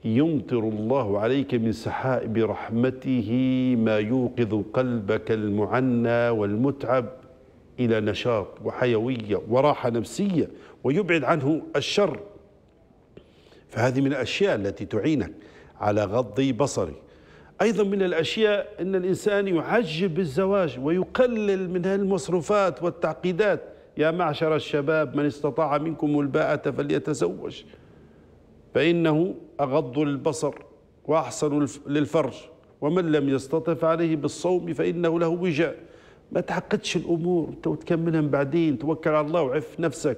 يمطر الله عليك من سحائب رحمته ما يوقظ قلبك المعنى والمتعب إلى نشاط وحيوية وراحة نفسية ويبعد عنه الشر فهذه من الأشياء التي تعينك على غض بصري أيضا من الأشياء أن الإنسان يعجب بالزواج ويقلل من المصروفات والتعقيدات يا معشر الشباب من استطاع منكم الباءة فليتزوج فإنه أغض البصر وأحسن للفرج ومن لم يستطف عليه بالصوم فإنه له وجاء ما تعقدش الأمور وتكملها بعدين توكل على الله وعف نفسك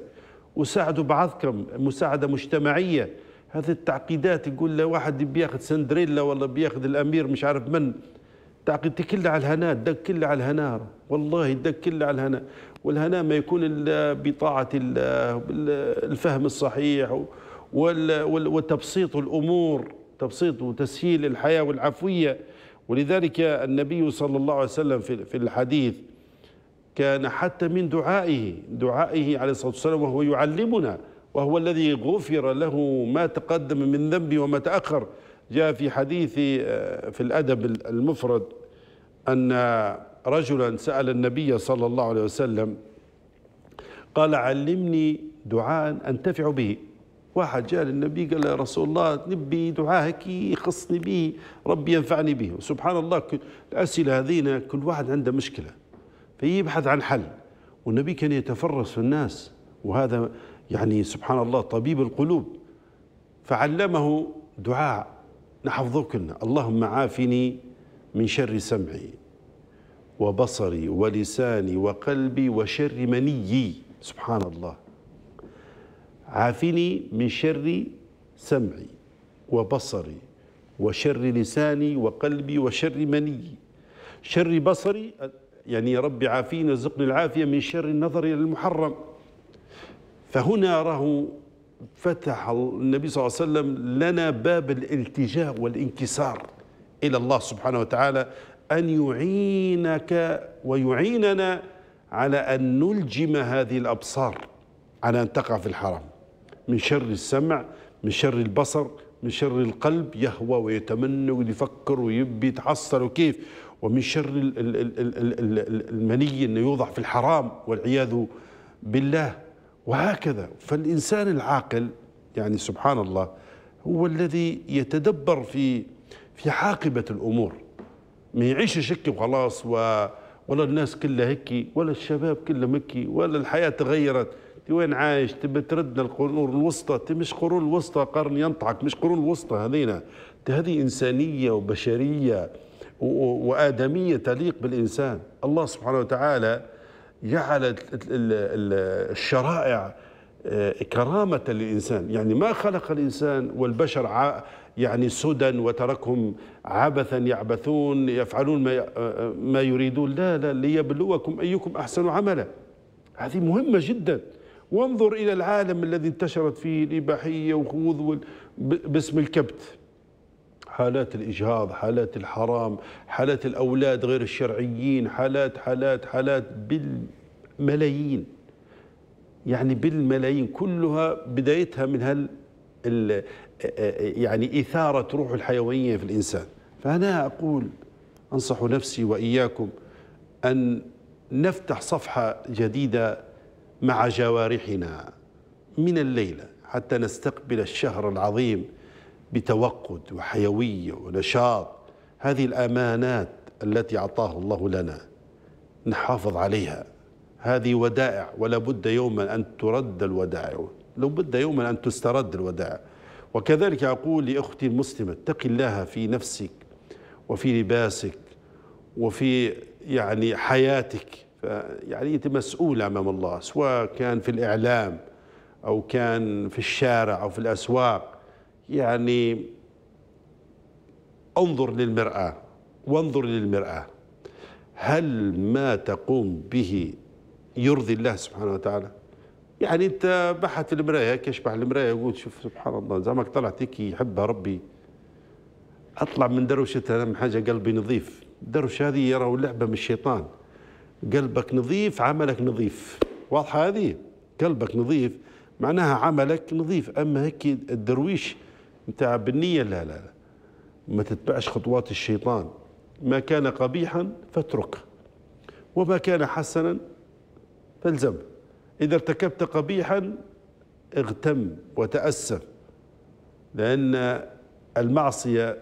وساعدوا بعضكم مساعدة مجتمعية هذه التعقيدات يقول له واحد بياخذ سندريلا ولا بياخذ الامير مش عارف من تعقيد كله على الهناء دك كل على الهناء والله دك كل على الهناء والهناء ما يكون الا بطاعه الله الفهم الصحيح وتبسيط الامور تبسيط وتسهيل الحياه والعفويه ولذلك النبي صلى الله عليه وسلم في الحديث كان حتى من دعائه دعائه عليه الصلاه والسلام وهو يعلمنا وهو الذي غفر له ما تقدم من ذنبه وما تأخر جاء في حديث آه، في الأدب المفرد أن رجلا سأل النبي صلى الله عليه وسلم قال علمني دعاء أنتفع به واحد جاء للنبي قال يا رسول الله نبي دعاءك يخصني به ربي ينفعني به وسبحان الله الأسئلة هذين كل واحد عنده مشكلة فيبحث عن حل والنبي كان يتفرس في الناس وهذا يعني سبحان الله طبيب القلوب فعلمه دعاء نحفظه كلنا اللهم عافني من شر سمعي وبصري ولساني وقلبي وشر منيي سبحان الله عافني من شر سمعي وبصري وشر لساني وقلبي وشر منيي شر بصري يعني يا ربي عافيني ارزقني العافيه من شر النظر الى المحرم فهنا راه فتح النبي صلى الله عليه وسلم لنا باب الالتجاء والانكسار إلى الله سبحانه وتعالى أن يعينك ويعيننا على أن نلجم هذه الأبصار على أن تقع في الحرام من شر السمع من شر البصر من شر القلب يهوى ويتمنى ويفكر ويبي يتعصر وكيف ومن شر المني انه يوضع في الحرام والعياذ بالله وهكذا فالإنسان العاقل يعني سبحان الله هو الذي يتدبر في في عاقبة الأمور ما يعيش شك وخلاص و ولا الناس كلها هيك ولا الشباب كلهم مكي ولا الحياة تغيرت وين عايش تبي ترد القرون الوسطى تي مش قرون الوسطى قرن ينطعك مش قرون الوسطى هذينا هذه إنسانية وبشرية وآدمية تليق بالإنسان الله سبحانه وتعالى جعلت الشرائع آه، كرامة للإنسان يعني ما خلق الإنسان والبشر يعني سدى وتركهم عبثا يعبثون يفعلون آه، آه، ما, يريدون لا لا ليبلوكم أيكم أحسن عملا هذه مهمة جدا وانظر إلى العالم الذي انتشرت فيه الإباحية وخوض باسم الكبت حالات الإجهاض حالات الحرام حالات الأولاد غير الشرعيين حالات حالات حالات بالملايين يعني بالملايين كلها بدايتها من هال يعني إثارة روح الحيوانية في الإنسان فأنا أقول أنصح نفسي وإياكم أن نفتح صفحة جديدة مع جوارحنا من الليلة حتى نستقبل الشهر العظيم بتوقد وحيويه ونشاط هذه الامانات التي اعطاها الله لنا نحافظ عليها هذه ودائع ولا بد يوما ان ترد الودائع لو بد يوما ان تسترد الودائع وكذلك اقول لاختي المسلمه اتق الله في نفسك وفي لباسك وفي يعني حياتك يعني انت مسؤوله امام الله سواء كان في الاعلام او كان في الشارع او في الاسواق يعني انظر للمرآة وانظر للمرآة هل ما تقوم به يرضي الله سبحانه وتعالى يعني انت بحث المرايه هيك يشبح المرايه يقول شوف سبحان الله زعمك طلعت هيك يحبها ربي اطلع من دروشتها انا حاجه قلبي نظيف الدروشه هذه يرى لعبه من الشيطان قلبك نظيف عملك نظيف واضحه هذه قلبك نظيف معناها عملك نظيف اما هيك الدرويش انت بالنية لا لا لا ما تتبعش خطوات الشيطان ما كان قبيحا فاتركه وما كان حسنا فالزم إذا ارتكبت قبيحا اغتم وتأسف لأن المعصية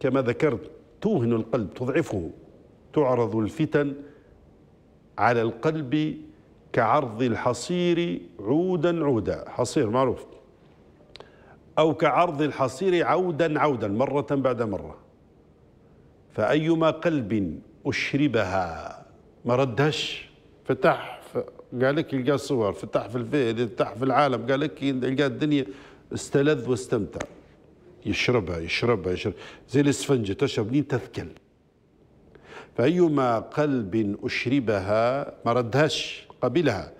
كما ذكرت توهن القلب تضعفه تعرض الفتن على القلب كعرض الحصير عودا عودا حصير معروف أو كعرض الحصير عودا عودا مرة بعد مرة فأيما قلب أشربها ما ردهش فتح قال لك يلقى الصور فتح في الفيل فتح في العالم قال لك يلقى الدنيا استلذ واستمتع يشربها يشربها يشرب زي الاسفنجة تشرب لين تثكل فأيما قلب أشربها ما ردهش قبلها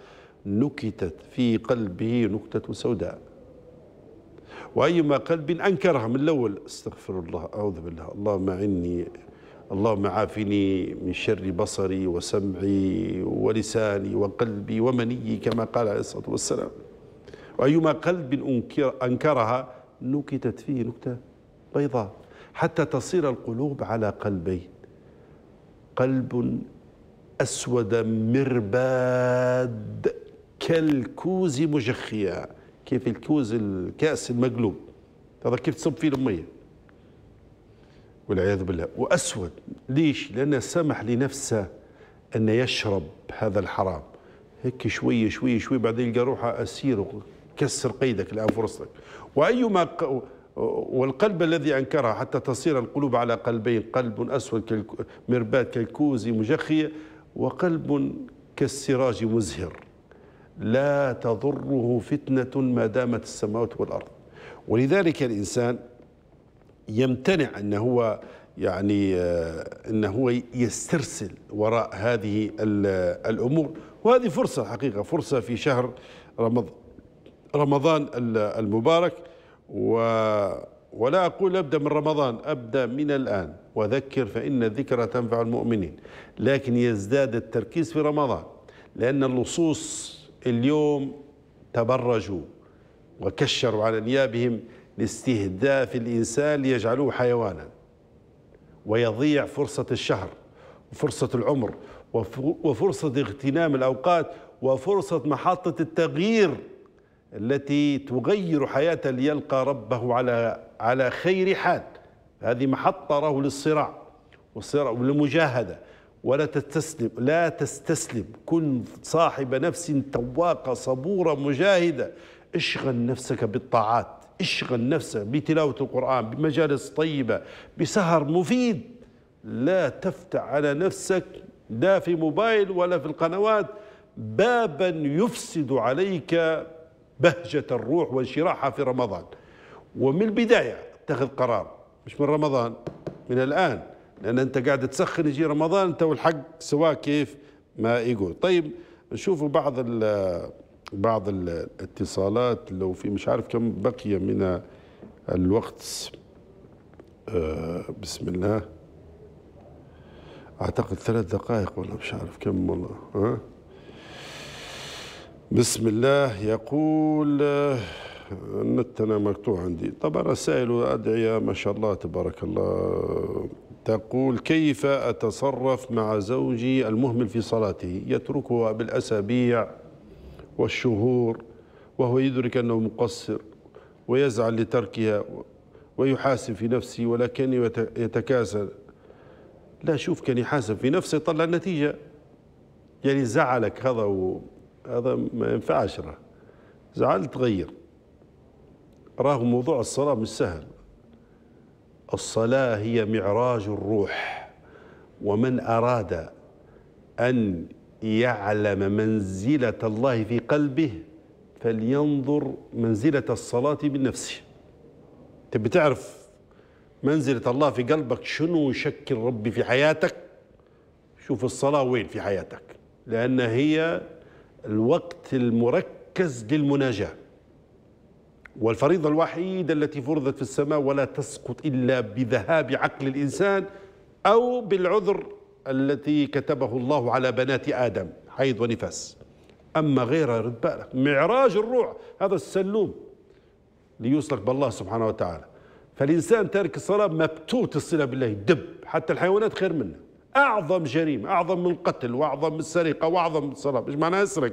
نكتت في قلبه نكتة سوداء وأي ما قال بين أنكرها من الأول استغفر الله أعوذ بالله اللهم عني اللهم عافني من شر بصري وسمعي ولساني وقلبي ومني كما قال عليه الصلاة والسلام وأيما قلب أنكر أنكرها نكتت فيه نكتة بيضاء حتى تصير القلوب على قلبين قلب أسود مرباد كالكوز مجخيا كيف الكوز الكاس المقلوب هذا كيف تصب فيه الميه والعياذ بالله واسود ليش لانه سمح لنفسه ان يشرب هذا الحرام هيك شويه شويه شويه بعدين يلقى روحه اسير كسر قيدك الان فرصتك وايما ق... والقلب الذي انكرها حتى تصير القلوب على قلبين قلب اسود كالك... مرباد كالكوز مجخي وقلب كالسراج مزهر لا تضره فتنة ما دامت السماوات والأرض ولذلك الإنسان يمتنع أن هو يعني آه، أن هو يسترسل وراء هذه الأمور وهذه فرصة حقيقة فرصة في شهر رمضان المبارك و ولا أقول أبدأ من رمضان أبدأ من الآن وذكر فإن الذكرى تنفع المؤمنين لكن يزداد التركيز في رمضان لأن اللصوص اليوم تبرجوا وكشروا على نيابهم لاستهداف الإنسان ليجعلوه حيوانا ويضيع فرصة الشهر وفرصة العمر وفرصة اغتنام الأوقات وفرصة محطة التغيير التي تغير حياته ليلقى ربه على على خير حال هذه محطة له للصراع والصراع والمجاهدة ولا تستسلم لا تستسلم كن صاحب نفس تواقة صبورة مجاهدة اشغل نفسك بالطاعات اشغل نفسك بتلاوة القرآن بمجالس طيبة بسهر مفيد لا تفتح على نفسك لا في موبايل ولا في القنوات بابا يفسد عليك بهجة الروح وانشراحها في رمضان ومن البداية اتخذ قرار مش من رمضان من الآن لان انت قاعد تسخن يجي رمضان انت والحق سواء كيف ما يقول طيب نشوفوا بعض الـ بعض الاتصالات لو في مش عارف كم بقي من الوقت آه بسم الله اعتقد ثلاث دقائق ولا مش عارف كم والله ها بسم الله يقول آه، النت انا مقطوع عندي طبعا رسائل وادعيه ما شاء الله تبارك الله تقول كيف أتصرف مع زوجي المهمل في صلاته يتركها بالأسابيع والشهور وهو يدرك أنه مقصر ويزعل لتركها ويحاسب في نفسه ولكني يتكاسل لا شوف كان يحاسب في نفسه طلع النتيجة يعني زعلك هذا و... هذا ما ينفعش راه زعلت غير راه موضوع الصلاة مش سهل الصلاة هي معراج الروح ومن أراد أن يعلم منزلة الله في قلبه فلينظر منزلة الصلاة من نفسه تبي تعرف منزلة الله في قلبك شنو يشكل ربي في حياتك شوف الصلاة وين في حياتك لأن هي الوقت المركز للمناجاة والفريضة الوحيدة التي فرضت في السماء ولا تسقط إلا بذهاب عقل الإنسان أو بالعذر التي كتبه الله على بنات آدم حيض ونفاس أما غيرها رد بالك معراج الروح هذا السلوم ليوصلك بالله سبحانه وتعالى فالإنسان تارك الصلاة مبتوت الصلة بالله دب حتى الحيوانات خير منه أعظم جريمة أعظم من القتل وأعظم من السرقة وأعظم من الصلاة مش معناها أسرق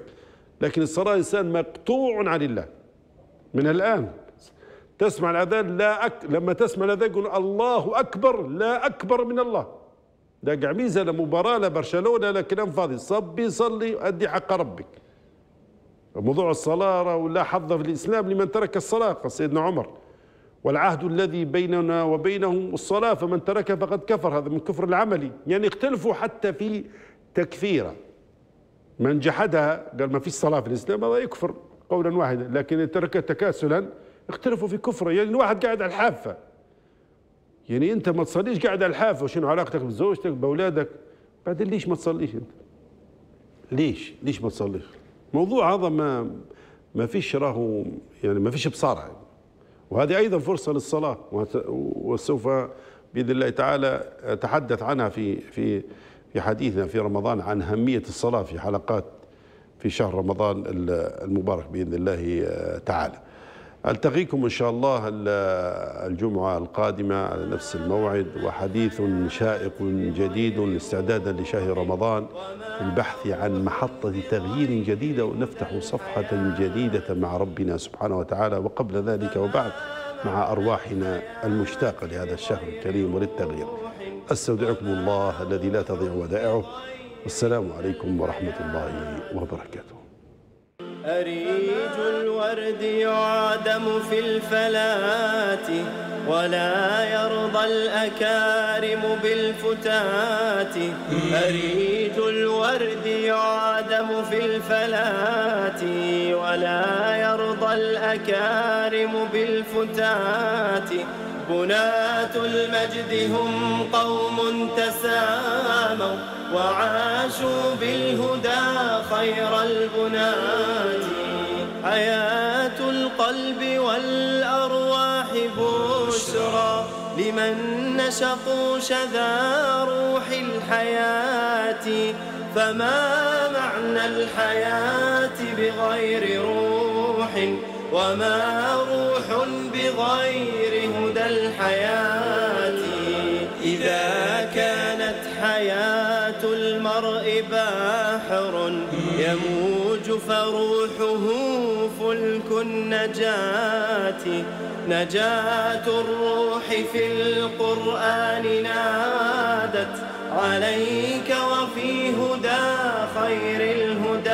لكن الصلاة إنسان مقطوع عن الله من الآن تسمع الأذان لا أك... لما تسمع الأذان يقول الله أكبر لا أكبر من الله لا قعميزة لا مباراة لا برشلونة لا كلام فاضي صبي صلي أدي حق ربك موضوع الصلاة ولا حظ في الإسلام لمن ترك الصلاة قال سيدنا عمر والعهد الذي بيننا وبينهم الصلاة فمن تركها فقد كفر هذا من كفر العملي يعني اختلفوا حتى في تكفيرة من جحدها قال ما فيش صلاة في الإسلام هذا يكفر قولا واحدا لكن ترك تكاسلا اختلفوا في كفره يعني الواحد قاعد على الحافه يعني انت ما تصليش قاعد على الحافه وشنو علاقتك بزوجتك باولادك بعدين ليش ما تصليش انت ليش ليش ما تصليش موضوع هذا ما ما فيش راهو يعني ما فيش بصارة يعني. وهذه أيضا فرصة للصلاة وسوف بإذن الله تعالى أتحدث عنها في في في حديثنا في رمضان عن أهمية الصلاة في حلقات في شهر رمضان المبارك بإذن الله آه، تعالى ألتقيكم إن شاء الله الجمعة القادمة على نفس الموعد وحديث شائق جديد استعدادا لشهر رمضان البحث عن محطة تغيير جديدة ونفتح صفحة جديدة مع ربنا سبحانه وتعالى وقبل ذلك وبعد مع أرواحنا المشتاقة لهذا الشهر الكريم وللتغيير أستودعكم الله الذي لا تضيع ودائعه والسلام عليكم ورحمة الله وبركاته أريج الورد يعدم في الفلات ولا يرضى الأكارم بالفتات أريج الورد يعدم في الفلات ولا يرضى الأكارم بالفتات بناة المجد هم قوم تساموا وعاشوا بالهدى خير البنات حياة القلب والأرواح بشرى لمن نشقوا شذا روح الحياة فما معنى الحياة بغير روح وما روح بغير هدى الحياة روحه فلك النجاة نجاة الروح في القرآن نادت عليك وفي هدى خير الهدى